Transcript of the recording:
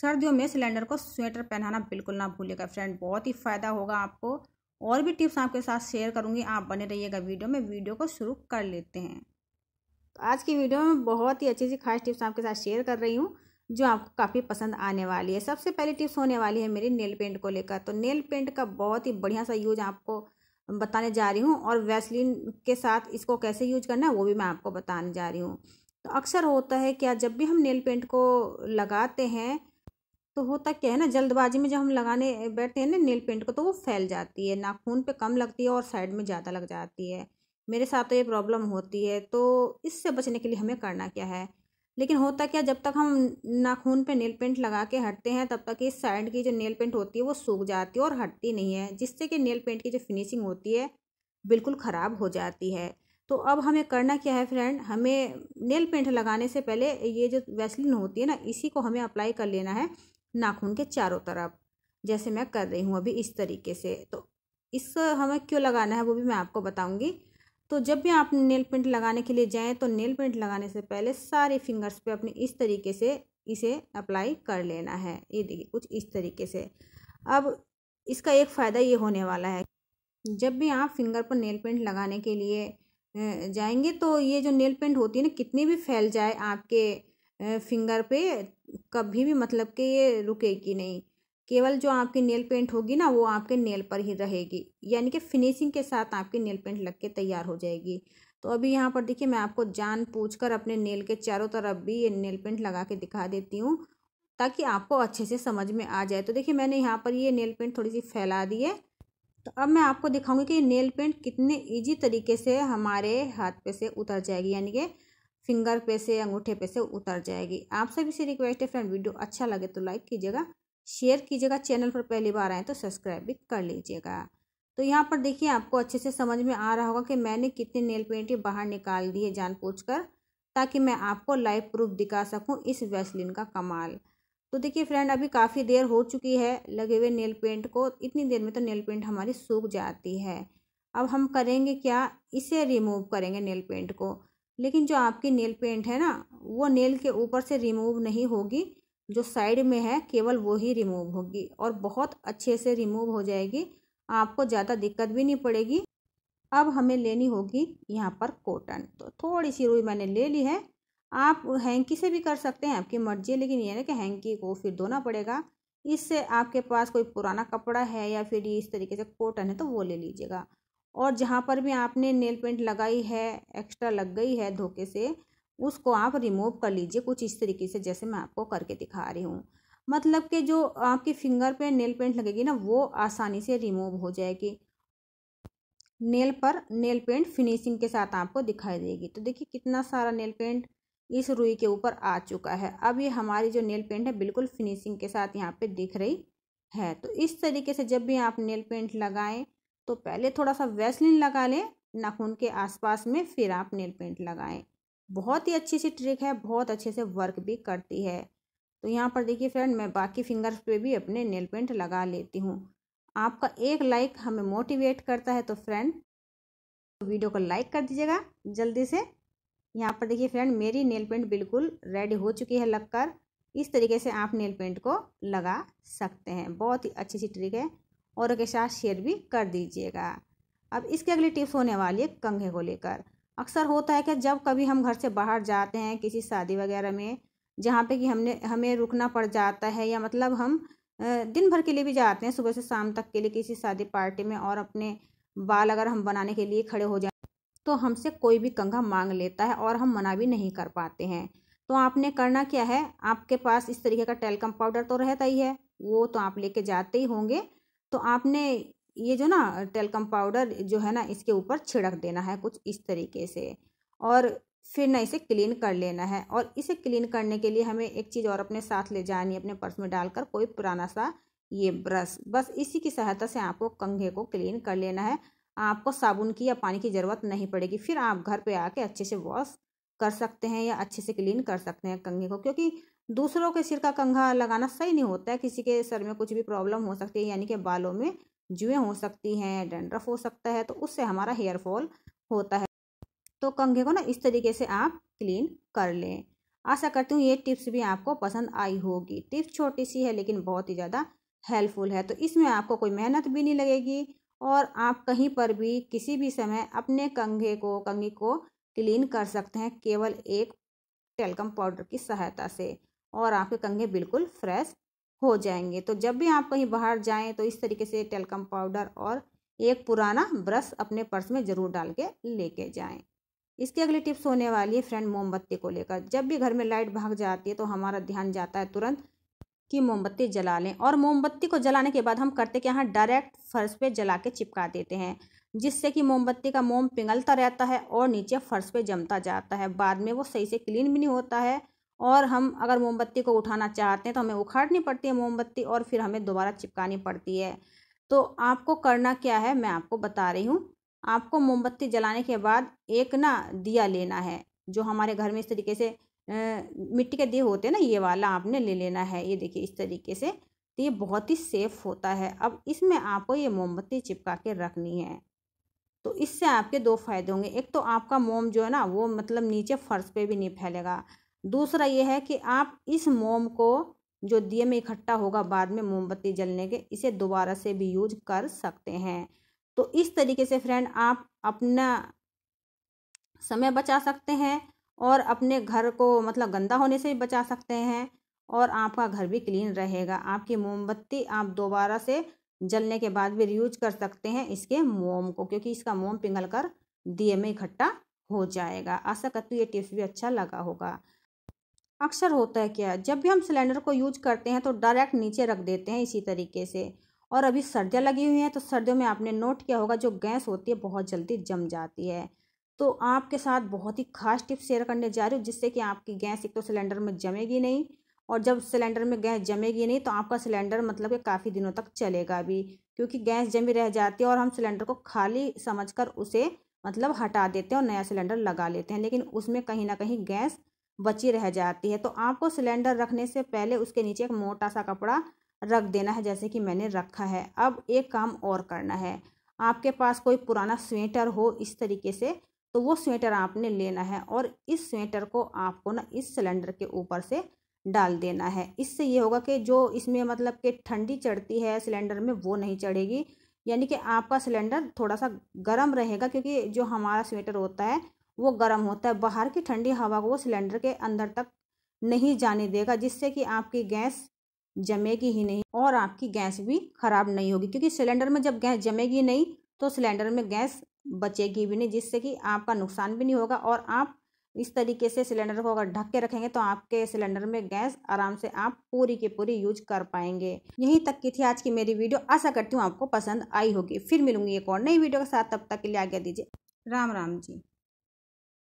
सर्दियों में सिलेंडर को स्वेटर पहनाना बिल्कुल ना भूलिएगा फ्रेंड बहुत ही फ़ायदा होगा आपको और भी टिप्स आपके साथ शेयर करूँगी आप बने रहिएगा वीडियो में वीडियो को शुरू कर लेते हैं तो आज की वीडियो में बहुत ही अच्छी सी खास टिप्स आपके साथ शेयर कर रही हूँ जो आपको काफ़ी पसंद आने वाली है सबसे पहली टिप्स होने वाली है मेरी नेल पेंट को लेकर तो नेल पेंट का बहुत ही बढ़िया सा यूज आपको बताने जा रही हूँ और वैसलिन के साथ इसको कैसे यूज करना है वो भी मैं आपको बताने जा रही हूँ तो अक्सर होता है क्या जब भी हम नेल पेंट को लगाते हैं तो होता क्या है ना जल्दबाजी में जब हम लगाने बैठते हैं ना नील पेंट को तो वो फैल जाती है नाखून पे कम लगती है और साइड में ज़्यादा लग जाती है मेरे साथ तो ये प्रॉब्लम होती है तो इससे बचने के लिए हमें करना क्या है लेकिन होता क्या जब तक हम नाखून पे नेल पेंट लगा के हटते हैं तब तक इस साइड की जो नेल पेंट होती है वो सूख जाती है और हटती नहीं है जिससे कि नेल पेंट की जो फिनिशिंग होती है बिल्कुल ख़राब हो जाती है तो अब हमें करना क्या है फ्रेंड हमें नेल पेंट लगाने से पहले ये जो वैसलिन होती है ना इसी को हमें अप्लाई कर लेना है नाखून के चारों तरफ जैसे मैं कर रही हूँ अभी इस तरीके से तो इस हमें क्यों लगाना है वो भी मैं आपको बताऊँगी तो जब भी आप नेल पेंट लगाने के लिए जाएँ तो नेल पेंट लगाने से पहले सारे फिंगर्स पर अपने इस तरीके से इसे अप्लाई कर लेना है ये देखिए कुछ इस तरीके से अब इसका एक फ़ायदा ये होने वाला है जब भी आप फिंगर पर नेल पेंट लगाने के लिए जाएंगे तो ये जो नेल पेंट होती है ना कितनी भी फैल जाए आपके फिंगर पे कभी भी मतलब कि ये रुकेगी नहीं केवल जो आपकी नेल पेंट होगी ना वो आपके नेल पर ही रहेगी यानी कि फिनिशिंग के साथ आपकी नेल पेंट लग के तैयार हो जाएगी तो अभी यहाँ पर देखिए मैं आपको जान पूछ कर अपने नेल के चारों तरफ भी ये नेल पेंट लगा के दिखा देती हूँ ताकि आपको अच्छे से समझ में आ जाए तो देखिए मैंने यहाँ पर ये नेल पेंट थोड़ी सी फैला दी है तो अब मैं आपको दिखाऊंगी कि ये नेल पेंट कितने इजी तरीके से हमारे हाथ पे से उतर जाएगी यानी कि फिंगर पे से अंगूठे पे से उतर जाएगी आप सभी से रिक्वेस्ट है फ्रेंड वीडियो अच्छा लगे तो लाइक कीजिएगा शेयर कीजिएगा चैनल पर पहली बार आए तो सब्सक्राइब भी कर लीजिएगा तो यहाँ पर देखिए आपको अच्छे से समझ में आ रहा होगा कि मैंने कितने नेल पेंट बाहर निकाल दिए जान कर ताकि मैं आपको लाइव प्रूफ दिखा सकूँ इस वैसलिन का कमाल तो देखिए फ्रेंड अभी काफ़ी देर हो चुकी है लगे हुए नेल पेंट को इतनी देर में तो नेल पेंट हमारी सूख जाती है अब हम करेंगे क्या इसे रिमूव करेंगे नेल पेंट को लेकिन जो आपकी नेल पेंट है ना वो नेल के ऊपर से रिमूव नहीं होगी जो साइड में है केवल वो ही रिमूव होगी और बहुत अच्छे से रिमूव हो जाएगी आपको ज़्यादा दिक्कत भी नहीं पड़ेगी अब हमें लेनी होगी यहाँ पर कॉटन तो थोड़ी सी रुई मैंने ले ली है आप हैंकी से भी कर सकते हैं आपकी मर्जी है लेकिन ये ना कि हैंकी को फिर धोना पड़ेगा इससे आपके पास कोई पुराना कपड़ा है या फिर इस तरीके से कॉटन है तो वो ले लीजिएगा और जहाँ पर भी आपने नेल पेंट लगाई है एक्स्ट्रा लग गई है धोखे से उसको आप रिमूव कर लीजिए कुछ इस तरीके से जैसे मैं आपको करके दिखा रही हूँ मतलब कि जो आपकी फिंगर पे नेल पेंट लगेगी ना वो आसानी से रिमूव हो जाएगी नेल पर नेल पेंट फिनिशिंग के साथ आपको दिखाई देगी तो देखिए कितना सारा नेल पेंट इस रुई के ऊपर आ चुका है अब ये हमारी जो नेल पेंट है बिल्कुल फिनिशिंग के साथ यहाँ पर दिख रही है तो इस तरीके से जब भी आप नेल पेंट लगाएं तो पहले थोड़ा सा वैसलिन लगा लें नाखून के आसपास में फिर आप नेल पेंट लगाएं बहुत ही अच्छी सी ट्रिक है बहुत अच्छे से वर्क भी करती है तो यहाँ पर देखिए फ्रेंड मैं बाकी फिंगर्स पे भी अपने नेल पेंट लगा लेती हूँ आपका एक लाइक हमें मोटिवेट करता है तो फ्रेंड वीडियो को लाइक कर दीजिएगा जल्दी से यहाँ पर देखिए फ्रेंड मेरी नेल पेंट बिल्कुल रेडी हो चुकी है लगकर इस तरीके से आप नेल पेंट को लगा सकते हैं बहुत ही अच्छी सी ट्रिक है औरों के साथ शेयर भी कर दीजिएगा अब इसके अगले टिप्स होने वाली है कंघे को लेकर अक्सर होता है कि जब कभी हम घर से बाहर जाते हैं किसी शादी वगैरह में जहाँ पे कि हमने हमें रुकना पड़ जाता है या मतलब हम दिन भर के लिए भी जाते हैं सुबह से शाम तक के लिए किसी शादी पार्टी में और अपने बाल अगर हम बनाने के लिए खड़े हो जाए तो हमसे कोई भी कंघा मांग लेता है और हम मना भी नहीं कर पाते हैं तो आपने करना क्या है आपके पास इस तरीके का टेलकम पाउडर तो रहता ही है वो तो आप लेके जाते ही होंगे तो आपने ये जो ना टेलकम पाउडर जो है ना इसके ऊपर छिड़क देना है कुछ इस तरीके से और फिर ना इसे क्लीन कर लेना है और इसे क्लीन करने के लिए हमें एक चीज़ और अपने साथ ले जानी अपने पर्स में डालकर कोई पुराना सा ये ब्रश बस इसी की सहायता से आपको कंघे को क्लीन कर लेना है आपको साबुन की या पानी की ज़रूरत नहीं पड़ेगी फिर आप घर पे आके अच्छे से वॉश कर सकते हैं या अच्छे से क्लीन कर सकते हैं कंघे को क्योंकि दूसरों के सिर का कंघा लगाना सही नहीं होता है किसी के सर में कुछ भी प्रॉब्लम हो सकती है यानी कि बालों में जुएँ हो सकती हैं डेंड्रफ हो सकता है तो उससे हमारा हेयर फॉल होता है तो कंघे को ना इस तरीके से आप क्लीन कर लें आशा करती हूँ ये टिप्स भी आपको पसंद आई होगी टिप्स छोटी सी है लेकिन बहुत ही ज़्यादा हेल्पफुल है तो इसमें आपको कोई मेहनत भी नहीं लगेगी और आप कहीं पर भी किसी भी समय अपने कंघे को कंघी को क्लीन कर सकते हैं केवल एक टेलकम पाउडर की सहायता से और आपके कंघे बिल्कुल फ्रेश हो जाएंगे तो जब भी आप कहीं बाहर जाएं तो इस तरीके से टेलकम पाउडर और एक पुराना ब्रश अपने पर्स में ज़रूर डाल के लेके जाएं इसकी अगली टिप्स होने वाली है फ्रेंड मोमबत्ती को लेकर जब भी घर में लाइट भाग जाती है तो हमारा ध्यान जाता है तुरंत कि मोमबत्ती जला लें और मोमबत्ती को जलाने के बाद हम करते कि यहाँ डायरेक्ट फर्श पे जला के चिपका देते हैं जिससे कि मोमबत्ती का मोम पिघलता रहता है और नीचे फर्श पे जमता जाता है बाद में वो सही से क्लीन भी नहीं होता है और हम अगर मोमबत्ती को उठाना चाहते हैं तो हमें उखाड़नी पड़ती है मोमबत्ती और फिर हमें दोबारा चिपकानी पड़ती है तो आपको करना क्या है मैं आपको बता रही हूँ आपको मोमबत्ती जलाने के बाद एक ना दिया लेना है जो हमारे घर में इस तरीके से आ, मिट्टी के दिए होते हैं ना ये वाला आपने ले लेना है ये देखिए इस तरीके से तो ये बहुत ही सेफ़ होता है अब इसमें आपको ये मोमबत्ती चिपका के रखनी है तो इससे आपके दो फायदे होंगे एक तो आपका मोम जो है ना वो मतलब नीचे फर्श पे भी नहीं फैलेगा दूसरा ये है कि आप इस मोम को जो दिए में इकट्ठा होगा बाद में मोमबत्ती जलने के इसे दोबारा से भी यूज कर सकते हैं तो इस तरीके से फ्रेंड आप अपना समय बचा सकते हैं और अपने घर को मतलब गंदा होने से भी बचा सकते हैं और आपका घर भी क्लीन रहेगा आपकी मोमबत्ती आप दोबारा से जलने के बाद भी यूज कर सकते हैं इसके मोम को क्योंकि इसका मोम पिघल कर दिए में इकट्ठा हो जाएगा आशा करती हूँ ये टिप्स भी अच्छा लगा होगा अक्सर होता है क्या जब भी हम सिलेंडर को यूज करते हैं तो डायरेक्ट नीचे रख देते हैं इसी तरीके से और अभी सर्दियाँ लगी हुई हैं तो सर्दियों में आपने नोट किया होगा जो गैस होती है बहुत जल्दी जम जाती है तो आपके साथ बहुत ही खास टिप्स शेयर करने जा रही हूँ जिससे कि आपकी गैस एक तो सिलेंडर में जमेगी नहीं और जब सिलेंडर में गैस जमेगी नहीं तो आपका सिलेंडर मतलब कि काफ़ी दिनों तक चलेगा भी क्योंकि गैस जमी रह जाती है और हम सिलेंडर को खाली समझकर उसे मतलब हटा देते हैं और नया सिलेंडर लगा लेते हैं लेकिन उसमें कहीं ना कहीं गैस बची रह जाती है तो आपको सिलेंडर रखने से पहले उसके नीचे एक मोटा सा कपड़ा रख देना है जैसे कि मैंने रखा है अब एक काम और करना है आपके पास कोई पुराना स्वेटर हो इस तरीके से तो वो स्वेटर आपने लेना है और इस स्वेटर को आपको ना इस सिलेंडर के ऊपर से डाल देना है इससे ये होगा कि जो इसमें मतलब कि ठंडी चढ़ती है सिलेंडर में वो नहीं चढ़ेगी यानी कि आपका सिलेंडर थोड़ा सा गर्म रहेगा क्योंकि जो हमारा स्वेटर होता है वो गर्म होता है बाहर की ठंडी हवा को वो सिलेंडर के अंदर तक नहीं जाने देगा जिससे कि आपकी गैस जमेगी ही नहीं और आपकी गैस भी खराब नहीं होगी क्योंकि सिलेंडर में जब गैस जमेगी नहीं तो सिलेंडर में गैस बचेगी भी नहीं जिससे कि आपका नुकसान भी नहीं होगा और आप इस तरीके से सिलेंडर को अगर ढक के रखेंगे तो आपके सिलेंडर में गैस आराम से आप पूरी की पूरी यूज कर पाएंगे यहीं तक की थी आज की मेरी वीडियो आशा करती हूँ आपको पसंद आई होगी फिर मिलूंगी एक और नई वीडियो के साथ तब तक के लिए आज्ञा दीजिए राम राम जी